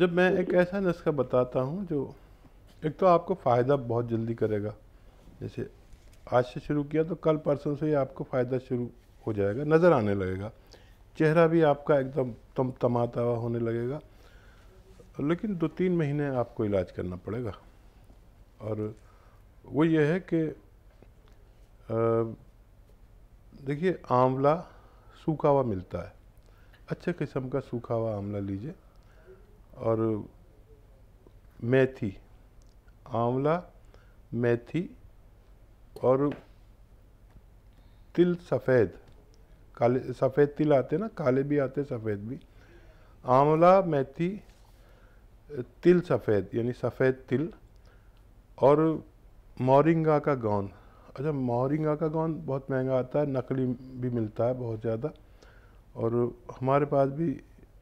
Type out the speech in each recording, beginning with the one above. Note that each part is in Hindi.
जब मैं एक ऐसा नुस्खा बताता हूँ जो एक तो आपको फ़ायदा बहुत जल्दी करेगा जैसे आज से शुरू किया तो कल परसों से ही आपको फ़ायदा शुरू हो जाएगा नज़र आने लगेगा चेहरा भी आपका एकदम तम तमाता हुआ होने लगेगा लेकिन दो तीन महीने आपको इलाज करना पड़ेगा और वो ये है कि देखिए आंवला सूखा हुआ मिलता है अच्छे किस्म का सूखा हुआ आंवला लीजिए और मेथी आंवला मेथी और तिल सफ़ेद काले सफ़ेद तिल आते हैं ना काले भी आते हैं सफ़ेद भी आंवला मेथी तिल सफ़ेद यानी सफ़ेद तिल और मोरिंगा का गौंद अच्छा मोहरिंगा का गोंद बहुत महंगा आता है नकली भी मिलता है बहुत ज़्यादा और हमारे पास भी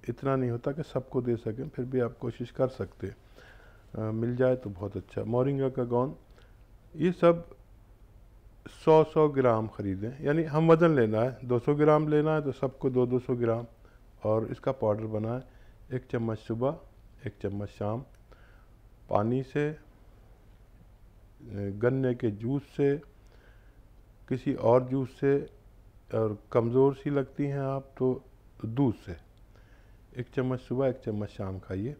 इतना नहीं होता कि सबको दे सकें फिर भी आप कोशिश कर सकते हैं मिल जाए तो बहुत अच्छा मोरिंगा का गोंद ये सब 100 100 ग्राम ख़रीदें यानी हम वज़न लेना है 200 ग्राम लेना है तो सबको दो दो सौ ग्राम और इसका पाउडर बनाएं एक चम्मच सुबह एक चम्मच शाम पानी से गन्ने के जूस से किसी और जूस से और कमज़ोर सी लगती हैं आप तो दूध से एक चम्मच सुबह एक चम्मच शाम खाइए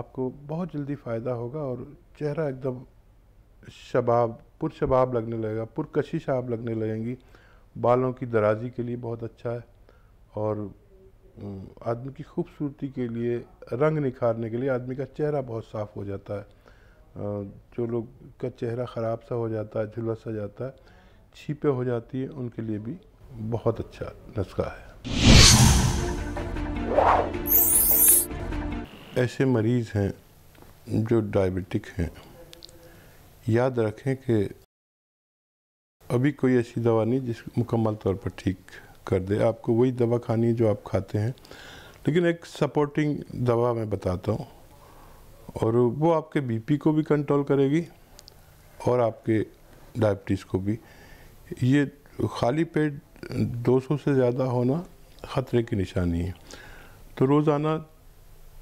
आपको बहुत जल्दी फ़ायदा होगा और चेहरा एकदम शबाब पुरशबाब लगने लगेगा पुरकशिश आप लगने लगेंगी बालों की दराजी के लिए बहुत अच्छा है और आदमी की खूबसूरती के लिए रंग निखारने के लिए आदमी का चेहरा बहुत साफ़ हो जाता है जो लोग का चेहरा ख़राब सा हो जाता है झुलस सा जाता है छिपे हो जाती है उनके लिए भी बहुत अच्छा नुस्खा है ऐसे मरीज़ हैं जो डायबिटिक हैं याद रखें कि अभी कोई ऐसी दवा नहीं जिस मुकम्मल तौर पर ठीक कर दे आपको वही दवा खानी है जो आप खाते हैं लेकिन एक सपोर्टिंग दवा मैं बताता हूँ और वो आपके बीपी को भी कंट्रोल करेगी और आपके डायबिटीज़ को भी ये खाली पेट 200 से ज़्यादा होना ख़तरे की निशानी है तो रोज़ाना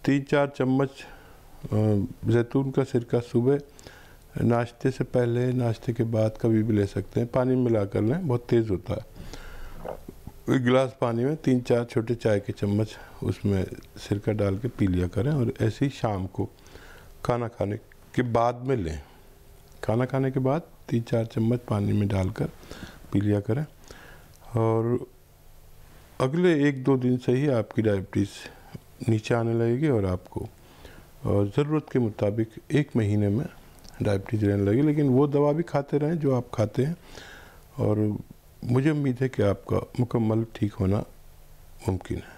तीन चार चम्मच जैतून का सिरका सुबह नाश्ते से पहले नाश्ते के बाद कभी भी ले सकते हैं पानी मिला कर लें बहुत तेज़ होता है एक गिलास पानी में तीन चार छोटे चाय के चम्मच उसमें सिरका डाल के पी लिया करें और ऐसे ही शाम को खाना खाने के बाद में लें खाना खाने के बाद तीन चार चम्मच पानी में डालकर पी लिया करें और अगले एक दो दिन से ही आपकी डायबिटीज़ नीचे आने लगेगी और आपको और ज़रूरत के मुताबिक एक महीने में डायबिटीज़ रहने लगेगी लेकिन वो दवा भी खाते रहें जो आप खाते हैं और मुझे उम्मीद है कि आपका मुकम्मल ठीक होना मुमकिन है